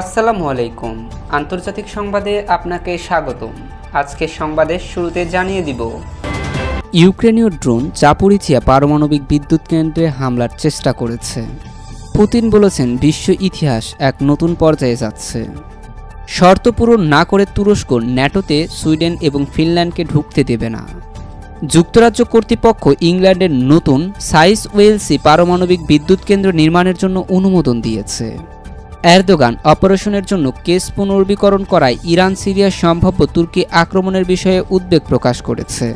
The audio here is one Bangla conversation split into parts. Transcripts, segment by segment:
আসসালামু আলাইকুম আন্তর্জাতিক সংবাদে আপনাকে স্বাগতম আজকের সংবাদের শুরুতে জানিয়ে দিব ইউক্রেনীয় ড্রোন চাপুরিচিয়া পারমাণবিক বিদ্যুৎ কেন্দ্রে হামলার চেষ্টা করেছে পুতিন বলেছেন বিশ্ব ইতিহাস এক নতুন পর্যায়ে যাচ্ছে শর্ত পূরণ না করে তুরস্ক ন্যাটোতে সুইডেন এবং ফিনল্যান্ডকে ঢুকতে দেবে না যুক্তরাজ্য কর্তৃপক্ষ ইংল্যান্ডের নতুন সাইস ওয়েলসি পারমাণবিক বিদ্যুৎ কেন্দ্র নির্মাণের জন্য অনুমোদন দিয়েছে এরদোগান অপারেশনের জন্য কেস পুনর্বীকরণ করায় ইরান সিরিয়া সম্ভাব্য তুর্কি আক্রমণের বিষয়ে উদ্বেগ প্রকাশ করেছে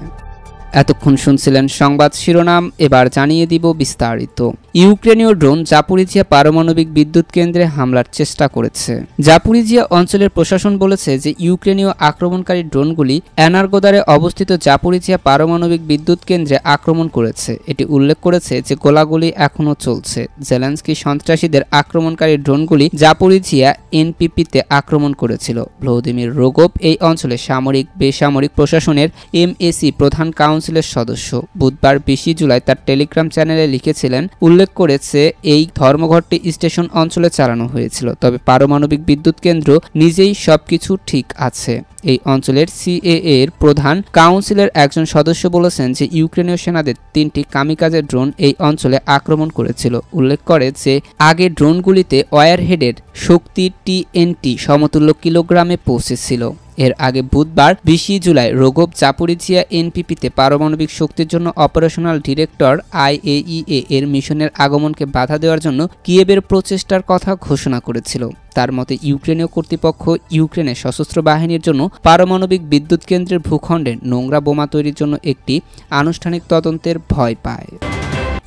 এতক্ষণ শুনছিলেন সংবাদ শিরোনাম এবার জানিয়ে দিব বিস্তারিত ইউক্রেনীয় ড্রোন জাপুরিজিয়া পারমাণবিক বিদ্যুৎ কেন্দ্রে হামলার চেষ্টা করেছে জাপুরিজিয়া অঞ্চলের প্রশাসন বলেছে যে ইউক্রেনীয় আক্রমণকারী ড্রোনগুলি অ্যানার্গোদারে অবস্থিত জাপুরিজিয়া পারমাণবিক বিদ্যুৎ কেন্দ্রে আক্রমণ করেছে এটি উল্লেখ করেছে যে গোলাগুলি এখনও চলছে জেলেন্সকি সন্ত্রাসীদের আক্রমণকারী ড্রোনগুলি জাপুরিজিয়া এনপিপিতে আক্রমণ করেছিল ভ্লোদিমির রোগব এই অঞ্চলে সামরিক বেসামরিক প্রশাসনের এমএসি প্রধান কাউন্সিল কাউন্সিলের সদস্য বুধবার বিশে জুলাই তার টেলিগ্রাম চ্যানেলে লিখেছিলেন উল্লেখ করেছে এই ধর্মঘটটি স্টেশন অঞ্চলে চালানো হয়েছিল তবে পারমাণবিক বিদ্যুৎ কেন্দ্র নিজেই সবকিছু ঠিক আছে এই অঞ্চলের সিএএ এর প্রধান কাউন্সিলের একজন সদস্য বলেছেন যে ইউক্রেনীয় সেনাদের তিনটি কামিকাজের ড্রোন এই অঞ্চলে আক্রমণ করেছিল উল্লেখ করে যে আগে ড্রোনগুলিতে ওয়ারহেডের শক্তি টিএনটি সমতুল্য কিলোগ্রামে পৌঁছেছিল এর আগে বুধবার বিশ জুলাই রোগব চাপুরিচিয়া এনপিপিতে পারমাণবিক শক্তির জন্য অপারেশনাল ডিরেক্টর আইএইএ এর মিশনের আগমনকে বাধা দেওয়ার জন্য কিয়েবের প্রচেষ্টার কথা ঘোষণা করেছিল তার মতে ইউক্রেনীয় কর্তৃপক্ষ ইউক্রেনের সশস্ত্র বাহিনীর জন্য পারমাণবিক বিদ্যুৎ কেন্দ্রের ভূখণ্ডে নোংরা বোমা তৈরির জন্য একটি আনুষ্ঠানিক তদন্তের ভয় পায়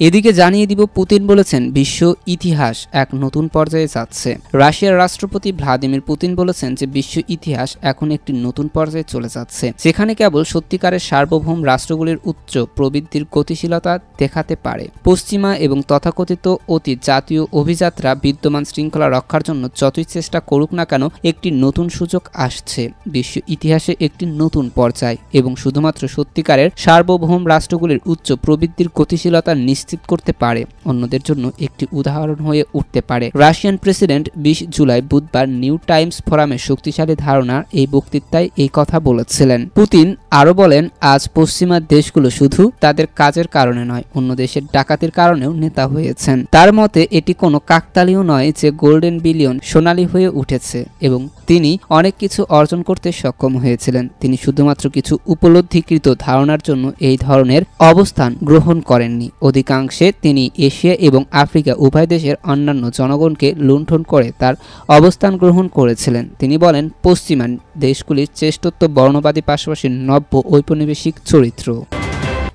এদিকে জানিয়ে দিব পুতিন বলেছেন বিশ্ব ইতিহাস এক নতুন পর্যায়ে যাচ্ছে রাশিয়ার রাষ্ট্রপতি ভ্লাদিমির পুতিন বলেছেন যে বিশ্ব ইতিহাস এখন একটি নতুন পর্যায়ে চলে যাচ্ছে সেখানে কেবল সত্যিকারের সার্বভৌম রাষ্ট্রগুলির উচ্চ প্রবৃদ্ধির গতিশীলতা দেখাতে পারে পশ্চিমা এবং তথাকথিত অতীত জাতীয় অভিযাত্রা বিদ্যমান শৃঙ্খলা রক্ষার জন্য যতই চেষ্টা করুক না কেন একটি নতুন সুযোগ আসছে বিশ্ব ইতিহাসে একটি নতুন পর্যায় এবং শুধুমাত্র সত্যিকারের সার্বভৌম রাষ্ট্রগুলির উচ্চ প্রবৃদ্ধির গতিশীলতা নিশ্চিত নিশ্চিত করতে পারে অন্যদের জন্য একটি উদাহরণ হয়ে উঠতে পারে রাশিয়ান প্রেসিডেন্ট বিশ জুলাই বুধবার নিউ টাইমস ফোরামের শক্তিশালী ধারণার এই বক্তৃতায় এই কথা বলেছিলেন পুতিন আরও বলেন আজ পশ্চিমা দেশগুলো শুধু তাদের কাজের কারণে নয় অন্য দেশের ডাকাতির কারণেও নেতা হয়েছেন তার মতে এটি কোনো কাকতালীয় নয় যে গোল্ডেন বিলিয়ন সোনালী হয়ে উঠেছে এবং তিনি অনেক কিছু অর্জন করতে সক্ষম হয়েছিলেন তিনি শুধুমাত্র কিছু উপলব্ধিকৃত ধারণার জন্য এই ধরনের অবস্থান গ্রহণ করেননি অধিকাংশে তিনি এশিয়া এবং আফ্রিকা উভয় দেশের অন্যান্য জনগণকে লুণ্ঠন করে তার অবস্থান গ্রহণ করেছিলেন তিনি বলেন পশ্চিমা দেশগুলির শ্রেষ্ঠত্ব বর্ণবাদী পাশাপাশি নব কাব্য ঔপনিবেশিক চরিত্র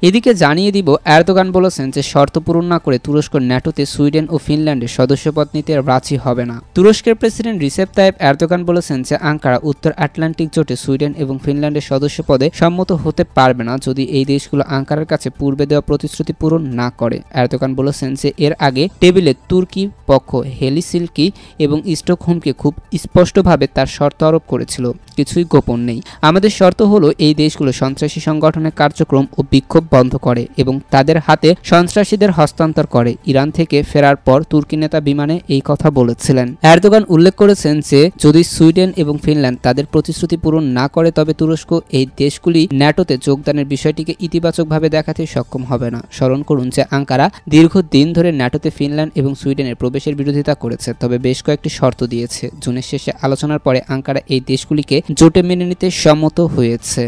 এদিকে জানিয়ে দিব এরদোগান বলেছেন যে শর্ত পূরণ না করে তুরস্ক ন্যাটোতে সুইডেন ও ফিনল্যান্ডের সদস্যপদ নিতে রাজি হবে না তুরস্কের প্রেসিডেন্ট রিসেপ তায়েব এরদোগান বলেছেন যে আঙ্কারা উত্তর আটলান্টিক জোটে সুইডেন এবং ফিনল্যান্ডের সদস্য পদে সম্মত হতে পারবে না যদি এই দেশগুলো আঙ্কারার কাছে পূর্বে দেওয়া প্রতিশ্রুতি পূরণ না করে এরদোগান বলেছেন যে এর আগে টেবিলে তুর্কি পক্ষ হেলিসিলকি এবং স্টকহোমকে খুব স্পষ্টভাবে তার শর্ত আরোপ করেছিল কিছুই গোপন নেই আমাদের শর্ত হলো এই দেশগুলো সন্ত্রাসী সংগঠনের কার্যক্রম ও বিক্ষোভ বন্ধ করে এবং তাদের হাতে সন্ত্রাসীদের হস্তান্তর করে ইরান থেকে ফেরার পর তুর্কি নেতা বিমানে এই কথা বলেছিলেন এরদোগান উল্লেখ করেছেন যে যদি সুইডেন এবং ফিনল্যান্ড তাদের প্রতিশ্রুতি পূরণ না করে তবে তুরস্ক এই দেশগুলি ন্যাটোতে যোগদানের বিষয়টিকে ইতিবাচকভাবে দেখাতে সক্ষম হবে না স্মরণ করুন যে আঙ্কারা দীর্ঘদিন ধরে ন্যাটোতে ফিনল্যান্ড এবং সুইডেনের প্রবেশের বিরোধিতা করেছে তবে বেশ কয়েকটি শর্ত দিয়েছে জুনের শেষে আলোচনার পরে আঙ্কারা এই দেশগুলিকে জোটে মেনে নিতে সম্মত হয়েছে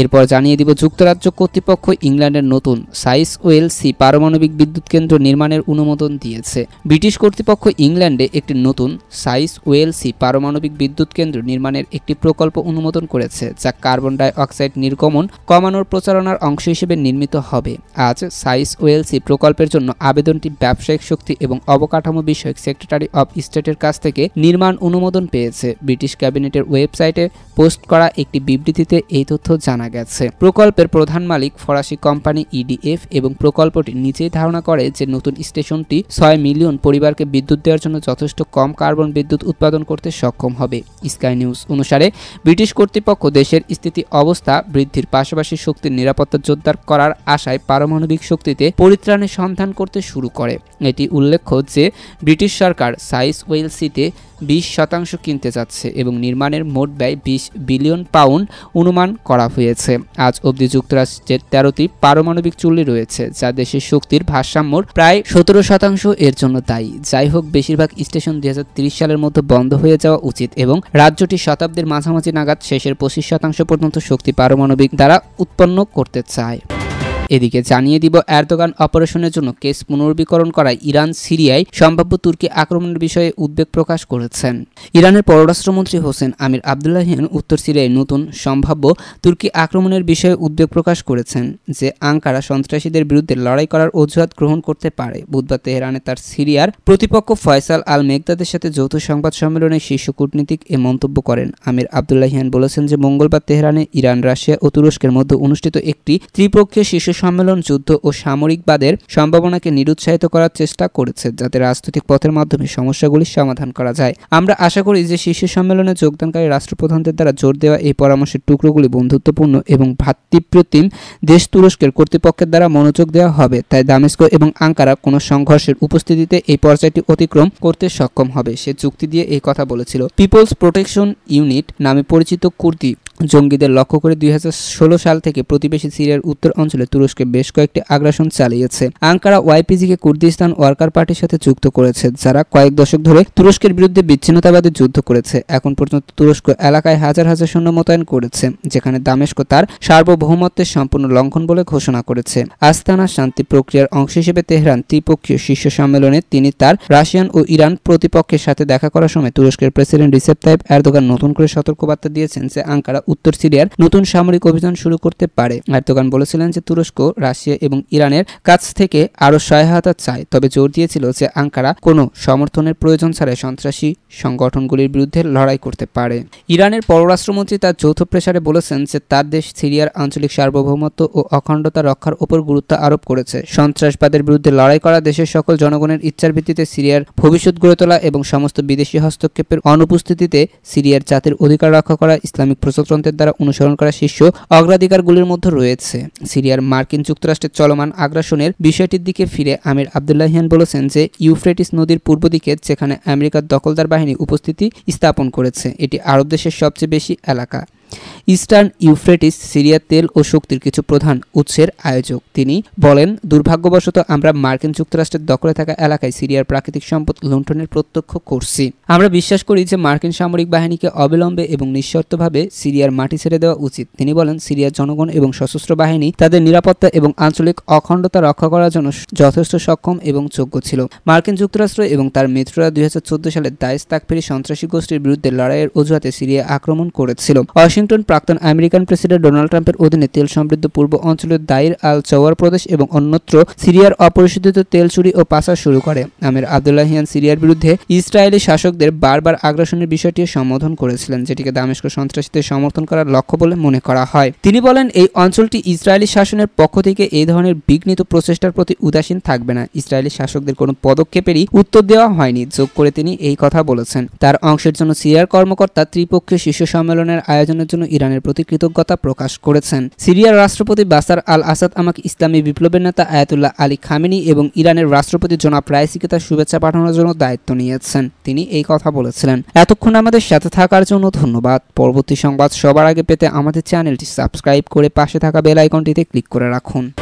এরপর জানিয়ে দিব যুক্তরাজ্য কর্তৃপক্ষ ইংল্যান্ডের নতুন সাইস ওয়েল সি পারমাণবিক বিদ্যুৎ কেন্দ্র নির্মাণের অনুমোদন দিয়েছে ব্রিটিশ কর্তৃপক্ষ ইংল্যান্ডে একটি নতুন সাইস ওয়েল সি পারমাণবিক বিদ্যুৎ কেন্দ্র নির্মাণের একটি প্রকল্প অনুমোদন করেছে যা কার্বন ডাই অক্সাইড নির্গমন কমানোর প্রচারণার অংশ হিসেবে নির্মিত হবে আজ সাইস ওয়েল সি প্রকল্পের জন্য আবেদনটি ব্যবসায়িক শক্তি এবং অবকাঠামো বিষয়ক সেক্রেটারি অব স্টেটের কাছ থেকে নির্মাণ অনুমোদন পেয়েছে ব্রিটিশ ক্যাবিনেটের ওয়েবসাইটে পোস্ট করা একটি বিবৃতিতে এই তথ্য জানা জানা গেছে প্রকল্পের প্রধান মালিক ফরাসি কোম্পানি ইডিএফ e এবং প্রকল্পটি নিজেই ধারণা করে যে নতুন স্টেশনটি ছয় মিলিয়ন পরিবারকে বিদ্যুৎ দেওয়ার জন্য যথেষ্ট কম কার্বন বিদ্যুৎ উৎপাদন করতে সক্ষম হবে স্কাই নিউজ অনুসারে ব্রিটিশ কর্তৃপক্ষ দেশের স্থিতি অবস্থা বৃদ্ধির পাশাপাশি শক্তির নিরাপত্তা জোরদার করার আশায় পারমাণবিক শক্তিতে পরিত্রাণের সন্ধান করতে শুরু করে এটি উল্লেখ্য যে ব্রিটিশ সরকার সাইস ওয়েলসিতে বিশ শতাংশ কিনতে যাচ্ছে এবং নির্মাণের মোট ব্যয় বিশ বিলিয়ন পাউন্ড অনুমান করা হয়েছে পেয়েছে আজ অব্দি যুক্তরাষ্ট্রের তেরোটি পারমাণবিক চুল্লি রয়েছে যা দেশের শক্তির ভারসাম্যর প্রায় সতেরো শতাংশ এর জন্য দায়ী যাই হোক বেশিরভাগ স্টেশন দুই সালের মধ্যে বন্ধ হয়ে যাওয়া উচিত এবং রাজ্যটি শতাব্দীর মাঝামাঝি নাগাদ শেষের পঁচিশ শতাংশ পর্যন্ত শক্তি পারমাণবিক দ্বারা উৎপন্ন করতে চায় এদিকে জানিয়ে দিব এরদোগান অপারেশনের জন্য কেস পুনর্বীকরণ করায় ইরান সিরিয়ায় সম্ভাব্য তুর্কি আক্রমণের বিষয়ে উদ্বেগ প্রকাশ করেছেন ইরানের পররাষ্ট্রমন্ত্রী হোসেন আমির আবদুল্লাহিয়ান উত্তর সিরিয়ায় নতুন সম্ভাব্য তুর্কি আক্রমণের বিষয়ে উদ্বেগ প্রকাশ করেছেন যে আঙ্কারা সন্ত্রাসীদের বিরুদ্ধে লড়াই করার অজুহাত গ্রহণ করতে পারে বুধবার তেহরানে তার সিরিয়ার প্রতিপক্ষ ফয়সাল আল মেঘদাদের সাথে যৌথ সংবাদ সম্মেলনে শীর্ষ কূটনীতিক এ মন্তব্য করেন আমির আবদুল্লাহিয়ান বলেছেন যে মঙ্গলবার তেহরানে ইরান রাশিয়া ও তুরস্কের মধ্যে অনুষ্ঠিত একটি ত্রিপক্ষীয় শীর্ষ সম্মেলন যুদ্ধ ও সামরিকবাদের সম্ভাবনাকে নিরুৎসাহিত করার চেষ্টা করেছে যাতে রাজনৈতিক পথের মাধ্যমে সমস্যাগুলির সমাধান করা যায় আমরা আশা করি যে শীর্ষ সম্মেলনে যোগদানকারী রাষ্ট্রপ্রধানদের দ্বারা জোর দেওয়া এই পরামর্শের টুকরোগুলি বন্ধুত্বপূর্ণ এবং ভাতৃপ্রতিম দেশ তুরস্কের কর্তৃপক্ষের দ্বারা মনোযোগ দেওয়া হবে তাই দামেস্ক এবং আঙ্কারা কোনো সংঘর্ষের উপস্থিতিতে এই পর্যায়টি অতিক্রম করতে সক্ষম হবে সে চুক্তি দিয়ে এই কথা বলেছিল পিপলস প্রোটেকশন ইউনিট নামে পরিচিত কুর্দি জঙ্গিদের লক্ষ্য করে দুই সাল থেকে প্রতিবেশী সিরিয়ার উত্তর অঞ্চলে তুরস্কে বেশ কয়েকটি আগ্রাসন চালিয়েছে আঙ্কারা ওয়াইপিজিকে কুর্দিস্তান ওয়ার্কার পার্টির সাথে যুক্ত করেছে যারা কয়েক দশক ধরে তুরস্কের বিরুদ্ধে বিচ্ছিন্নতাবাদী যুদ্ধ করেছে এখন পর্যন্ত তুরস্ক এলাকায় হাজার হাজার সৈন্য মোতায়েন করেছে যেখানে দামেস্ক তার সার্বভৌমত্বের সম্পূর্ণ লঙ্ঘন বলে ঘোষণা করেছে আস্তানা শান্তি প্রক্রিয়ার অংশ হিসেবে তেহরান ত্রিপক্ষীয় শীর্ষ সম্মেলনে তিনি তার রাশিয়ান ও ইরান প্রতিপক্ষের সাথে দেখা করার সময় তুরস্কের প্রেসিডেন্ট রিসেপ তাইপ এরদোগান নতুন করে সতর্কবার্তা দিয়েছেন যে আঙ্কারা উত্তর সিরিয়ার নতুন সামরিক অভিযান শুরু করতে পারে এরদোগান বলেছিলেন যে তুরস্ক রাশিয়া এবং ইরানের কাছ থেকে আরও সহায়তা চায় তবে জোর দিয়েছিল যে আঙ্কারা কোনো সমর্থনের প্রয়োজন ছাড়াই সন্ত্রাসী সংগঠনগুলির বিরুদ্ধে লড়াই করতে পারে ইরানের পররাষ্ট্রমন্ত্রী তার যৌথ প্রেসারে বলেছেন যে তার দেশ সিরিয়ার আঞ্চলিক সার্বভৌমত্ব ও অখণ্ডতা রক্ষার ওপর গুরুত্ব আরোপ করেছে সন্ত্রাসবাদের বিরুদ্ধে লড়াই করা দেশের সকল জনগণের ইচ্ছার ভিত্তিতে সিরিয়ার ভবিষ্যৎ গড়ে তোলা এবং সমস্ত বিদেশি হস্তক্ষেপের অনুপস্থিতিতে সিরিয়ার জাতির অধিকার রক্ষা করা ইসলামিক প্রজাতন্ত্র সিদ্ধান্তের দ্বারা অনুসরণ করা শীর্ষ অগ্রাধিকারগুলির মধ্যে রয়েছে সিরিয়ার মার্কিন যুক্তরাষ্ট্রের চলমান আগ্রাসনের বিষয়টির দিকে ফিরে আমির আবদুল্লাহিয়ান বলেছেন যে ইউফ্রেটিস নদীর পূর্ব দিকে যেখানে আমেরিকার দখলদার বাহিনী উপস্থিতি স্থাপন করেছে এটি আরব দেশের সবচেয়ে বেশি এলাকা ইস্টার্ন ইউফ্রেটিস সিরিয়া তেল ও শক্তির কিছু প্রধান উৎসের আয়োজক তিনি বলেন দুর্ভাগ্যবশত আমরা মার্কিন যুক্তরাষ্ট্রের দখলে থাকা এলাকায় সিরিয়ার প্রাকৃতিক সম্পদ লুণ্ঠনের প্রত্যক্ষ করছি আমরা বিশ্বাস করি যে মার্কিন সামরিক বাহিনীকে অবিলম্বে এবং নিঃশর্তভাবে সিরিয়ার মাটি ছেড়ে দেওয়া উচিত তিনি বলেন সিরিয়ার জনগণ এবং সশস্ত্র বাহিনী তাদের নিরাপত্তা এবং আঞ্চলিক অখণ্ডতা রক্ষা করার জন্য যথেষ্ট সক্ষম এবং যোগ্য ছিল মার্কিন যুক্তরাষ্ট্র এবং তার মিত্ররা দুই সালে দায়েস তাকফিরি সন্ত্রাসী গোষ্ঠীর বিরুদ্ধে লড়াইয়ের অজুহাতে সিরিয়া আক্রমণ করেছিল অসীম ওয়াশিংটন প্রাক্তন আমেরিকান প্রেসিডেন্ট ডোনাল্ড ট্রাম্পের অধীনে তেল সমৃদ্ধ পূর্ব অঞ্চলের দায়ের আল চওয়ার প্রদেশ এবং অন্যত্র সিরিয়ার অপরিশোধিত তেল চুরি ও পাচার শুরু করে আমের আবদুল্লাহিয়ান সিরিয়ার বিরুদ্ধে ইসরায়েলি শাসকদের বারবার আগ্রাসনের বিষয়টি সম্বোধন করেছিলেন যেটিকে দামেস্ক সন্ত্রাসীদের সমর্থন করার লক্ষ্য বলে মনে করা হয় তিনি বলেন এই অঞ্চলটি ইসরায়েলি শাসনের পক্ষ থেকে এই ধরনের বিঘ্নিত প্রচেষ্টার প্রতি উদাসীন থাকবে না ইসরায়েলি শাসকদের কোনো পদক্ষেপেরই উত্তর দেওয়া হয়নি যোগ করে তিনি এই কথা বলেছেন তার অংশের জন্য সিরিয়ার কর্মকর্তা ত্রিপক্ষীয় শীর্ষ সম্মেলনের আয়োজনের জন্য ইরানের প্রতি কৃতজ্ঞতা প্রকাশ করেছেন সিরিয়ার রাষ্ট্রপতি বাসার আল আসাদ আমাকে ইসলামী বিপ্লবের নেতা আয়াতুল্লাহ আলী খামেনি এবং ইরানের রাষ্ট্রপতি জনাব রায়সিকে তার শুভেচ্ছা পাঠানোর জন্য দায়িত্ব নিয়েছেন তিনি এই কথা বলেছিলেন এতক্ষণ আমাদের সাথে থাকার জন্য ধন্যবাদ পরবর্তী সংবাদ সবার আগে পেতে আমাদের চ্যানেলটি সাবস্ক্রাইব করে পাশে থাকা বেল আইকনটিতে ক্লিক করে রাখুন